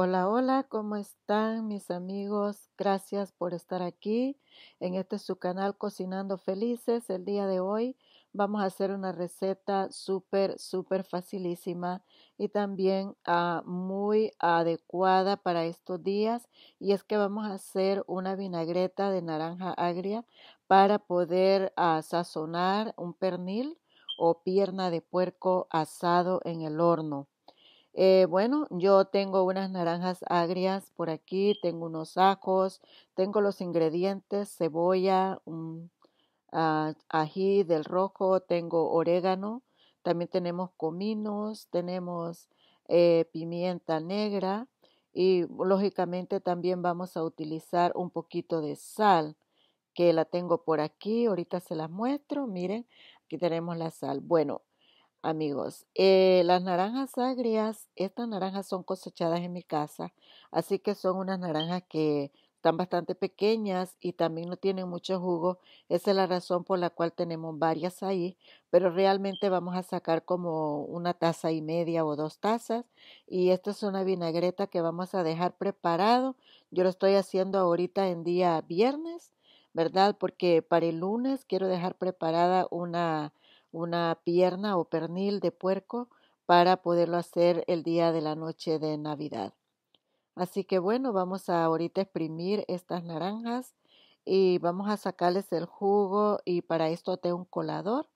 Hola, hola, ¿cómo están mis amigos? Gracias por estar aquí en este su canal Cocinando Felices. El día de hoy vamos a hacer una receta súper, súper facilísima y también ah, muy adecuada para estos días. Y es que vamos a hacer una vinagreta de naranja agria para poder ah, sazonar un pernil o pierna de puerco asado en el horno. Eh, bueno, yo tengo unas naranjas agrias por aquí, tengo unos ajos, tengo los ingredientes, cebolla, un, ah, ají del rojo, tengo orégano, también tenemos cominos, tenemos eh, pimienta negra y lógicamente también vamos a utilizar un poquito de sal que la tengo por aquí, ahorita se las muestro, miren, aquí tenemos la sal. Bueno, amigos. Eh, las naranjas agrias, estas naranjas son cosechadas en mi casa, así que son unas naranjas que están bastante pequeñas y también no tienen mucho jugo. Esa es la razón por la cual tenemos varias ahí, pero realmente vamos a sacar como una taza y media o dos tazas. Y esta es una vinagreta que vamos a dejar preparado. Yo lo estoy haciendo ahorita en día viernes, ¿verdad? Porque para el lunes quiero dejar preparada una una pierna o pernil de puerco para poderlo hacer el día de la noche de Navidad. Así que bueno, vamos a ahorita exprimir estas naranjas y vamos a sacarles el jugo y para esto tengo un colador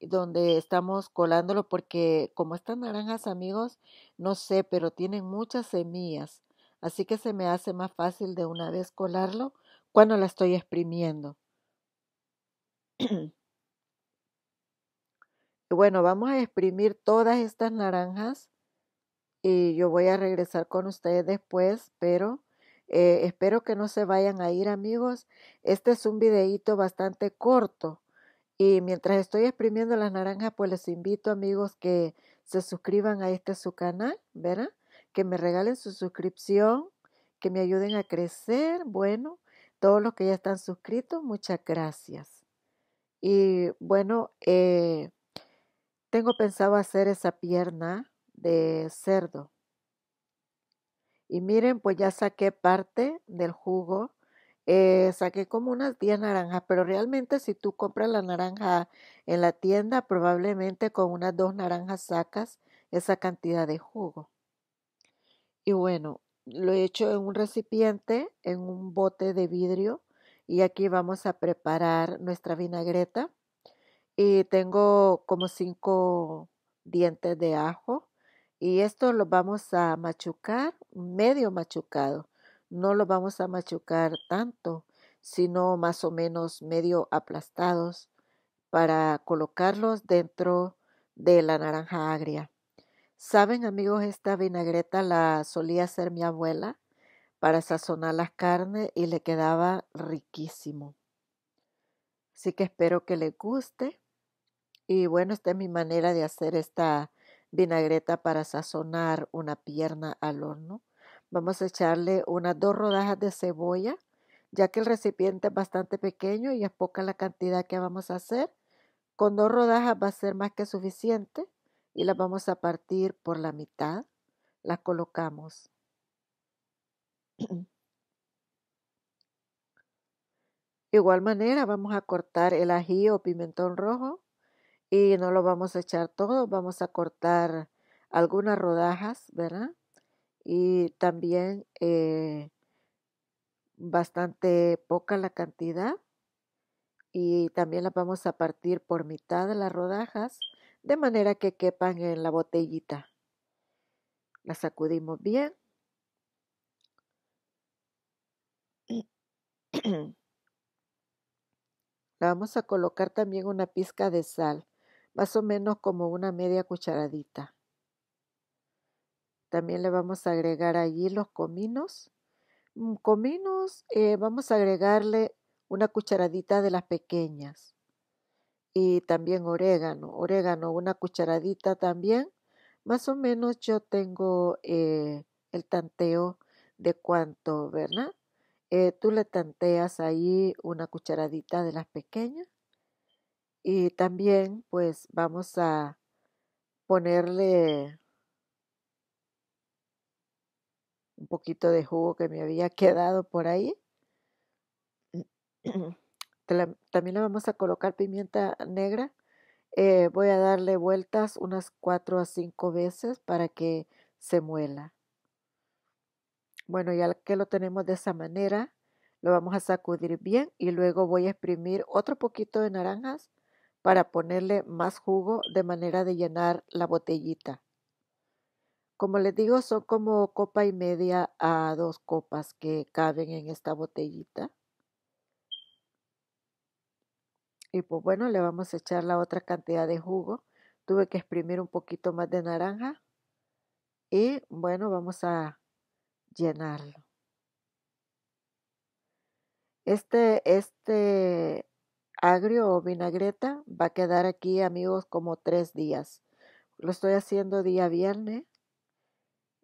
donde estamos colándolo porque como estas naranjas amigos no sé pero tienen muchas semillas así que se me hace más fácil de una vez colarlo cuando la estoy exprimiendo Bueno, vamos a exprimir todas estas naranjas y yo voy a regresar con ustedes después, pero eh, espero que no se vayan a ir amigos. Este es un videíto bastante corto y mientras estoy exprimiendo las naranjas, pues les invito amigos que se suscriban a este su canal, ¿verdad? Que me regalen su suscripción, que me ayuden a crecer. Bueno, todos los que ya están suscritos, muchas gracias. Y bueno, eh, tengo pensado hacer esa pierna de cerdo. Y miren, pues ya saqué parte del jugo. Eh, saqué como unas 10 naranjas, pero realmente si tú compras la naranja en la tienda, probablemente con unas dos naranjas sacas esa cantidad de jugo. Y bueno, lo he hecho en un recipiente, en un bote de vidrio, y aquí vamos a preparar nuestra vinagreta y tengo como cinco dientes de ajo y esto lo vamos a machucar medio machucado. No lo vamos a machucar tanto, sino más o menos medio aplastados para colocarlos dentro de la naranja agria. Saben amigos, esta vinagreta la solía hacer mi abuela para sazonar las carnes y le quedaba riquísimo. Así que espero que les guste y bueno, esta es mi manera de hacer esta vinagreta para sazonar una pierna al horno. Vamos a echarle unas dos rodajas de cebolla, ya que el recipiente es bastante pequeño y es poca la cantidad que vamos a hacer. Con dos rodajas va a ser más que suficiente y las vamos a partir por la mitad. Las colocamos. igual manera vamos a cortar el ají o pimentón rojo y no lo vamos a echar todo, vamos a cortar algunas rodajas, ¿verdad? Y también eh, bastante poca la cantidad y también las vamos a partir por mitad de las rodajas de manera que quepan en la botellita. La sacudimos bien. la vamos a colocar también una pizca de sal más o menos como una media cucharadita. También le vamos a agregar allí los cominos. Mm, cominos, eh, vamos a agregarle una cucharadita de las pequeñas. Y también orégano, orégano, una cucharadita también. Más o menos yo tengo eh, el tanteo de cuánto, ¿verdad? Eh, tú le tanteas ahí una cucharadita de las pequeñas y también pues vamos a ponerle un poquito de jugo que me había quedado por ahí. También le vamos a colocar pimienta negra. Eh, voy a darle vueltas unas cuatro a cinco veces para que se muela. Bueno, ya que lo tenemos de esa manera, lo vamos a sacudir bien y luego voy a exprimir otro poquito de naranjas para ponerle más jugo de manera de llenar la botellita. Como les digo, son como copa y media a dos copas que caben en esta botellita. Y pues bueno, le vamos a echar la otra cantidad de jugo. Tuve que exprimir un poquito más de naranja. Y bueno, vamos a llenarlo. Este, este agrio o vinagreta va a quedar aquí, amigos, como tres días. Lo estoy haciendo día viernes,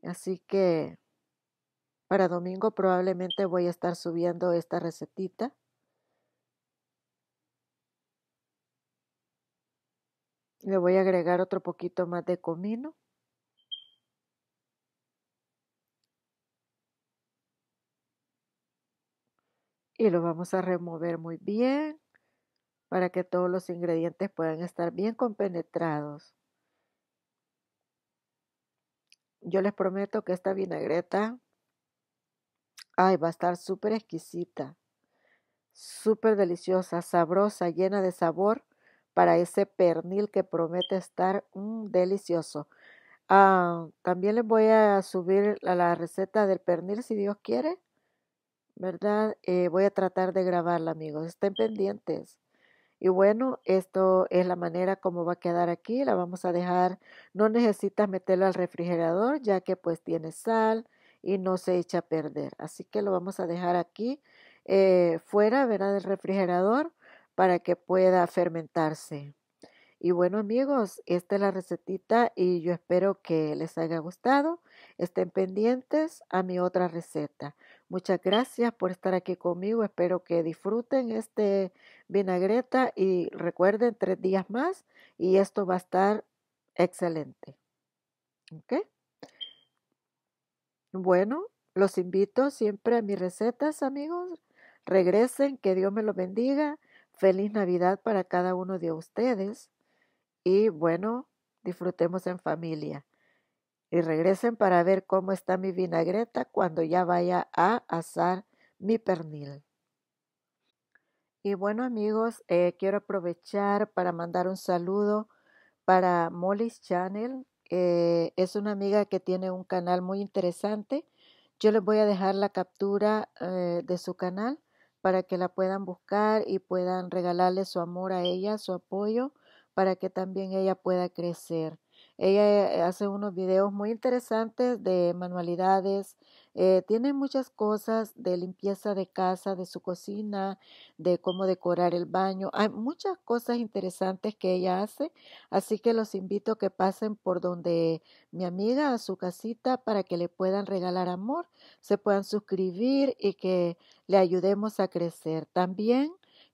así que para domingo probablemente voy a estar subiendo esta recetita. Le voy a agregar otro poquito más de comino. Y lo vamos a remover muy bien para que todos los ingredientes puedan estar bien compenetrados. Yo les prometo que esta vinagreta, ay, va a estar súper exquisita, súper deliciosa, sabrosa, llena de sabor para ese pernil que promete estar mm, delicioso. Ah, también les voy a subir la, la, receta del pernil si Dios quiere, ¿verdad? Eh, voy a tratar de grabarla, amigos. Estén pendientes. Y bueno, esto es la manera como va a quedar aquí. La vamos a dejar, no necesitas meterlo al refrigerador ya que pues tiene sal y no se echa a perder. Así que lo vamos a dejar aquí eh, fuera, verá Del refrigerador para que pueda fermentarse. Y bueno amigos, esta es la recetita y yo espero que les haya gustado. Estén pendientes a mi otra receta. Muchas gracias por estar aquí conmigo. Espero que disfruten este vinagreta y recuerden tres días más y esto va a estar excelente. ¿Ok? Bueno, los invito siempre a mis recetas amigos. Regresen, que Dios me lo bendiga. Feliz Navidad para cada uno de ustedes y bueno, disfrutemos en familia. Y regresen para ver cómo está mi vinagreta cuando ya vaya a asar mi pernil. Y bueno amigos, eh, quiero aprovechar para mandar un saludo para Molly's Channel. Eh, es una amiga que tiene un canal muy interesante. Yo les voy a dejar la captura eh, de su canal para que la puedan buscar y puedan regalarle su amor a ella, su apoyo para que también ella pueda crecer. Ella eh, hace unos videos muy interesantes de manualidades, eh, tiene muchas cosas de limpieza de casa, de su cocina, de cómo decorar el baño. Hay muchas cosas interesantes que ella hace, así que los invito a que pasen por donde mi amiga a su casita para que le puedan regalar amor, se puedan suscribir y que le ayudemos a crecer. También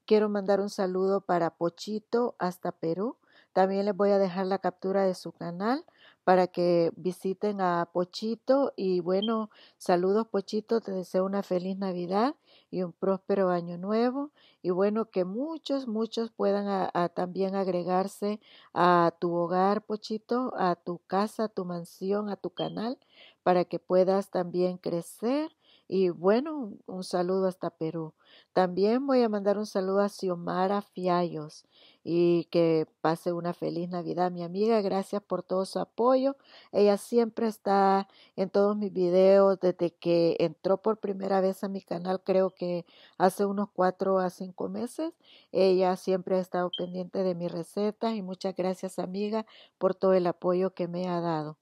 Quiero mandar un saludo para Pochito hasta Perú. También les voy a dejar la captura de su canal para que visiten a Pochito. Y bueno, saludos Pochito, te deseo una feliz Navidad y un próspero año nuevo. Y bueno, que muchos, muchos puedan también agregarse a tu hogar, Pochito, a tu casa, a tu mansión, a tu canal, para que puedas también crecer y bueno, un saludo hasta Perú. También voy a mandar un saludo a Xiomara Fiallos y que pase una feliz Navidad, mi amiga. Gracias por todo su apoyo. Ella siempre está en todos mis videos desde que entró por primera vez a mi canal, creo que hace unos cuatro a cinco meses. Ella siempre ha estado pendiente de mis recetas y muchas gracias, amiga, por todo el apoyo que me ha dado.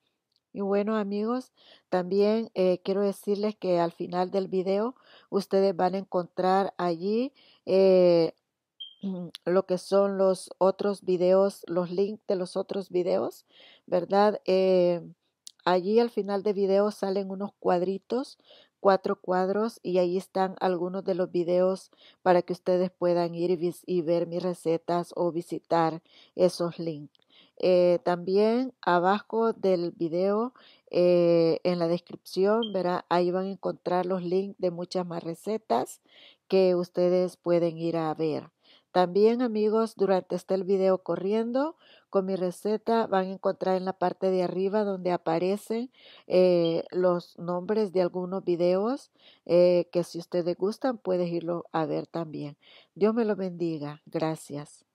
Y bueno amigos, también eh, quiero decirles que al final del video ustedes van a encontrar allí eh, mm, lo que son los otros videos, los links de los otros videos, ¿verdad? Eh, allí al final del video salen unos cuadritos, cuatro cuadros y ahí están algunos de los videos para que ustedes puedan ir y ver mis recetas o visitar esos links. Eh, también abajo del video, eh, en la descripción, verá, ahí van a encontrar los links de muchas más recetas que ustedes pueden ir a ver. También amigos, durante este video corriendo con mi receta van a encontrar en la parte de arriba donde aparecen eh, los nombres de algunos videos que si ustedes gustan pueden irlo a ver también. Dios me lo bendiga. Gracias.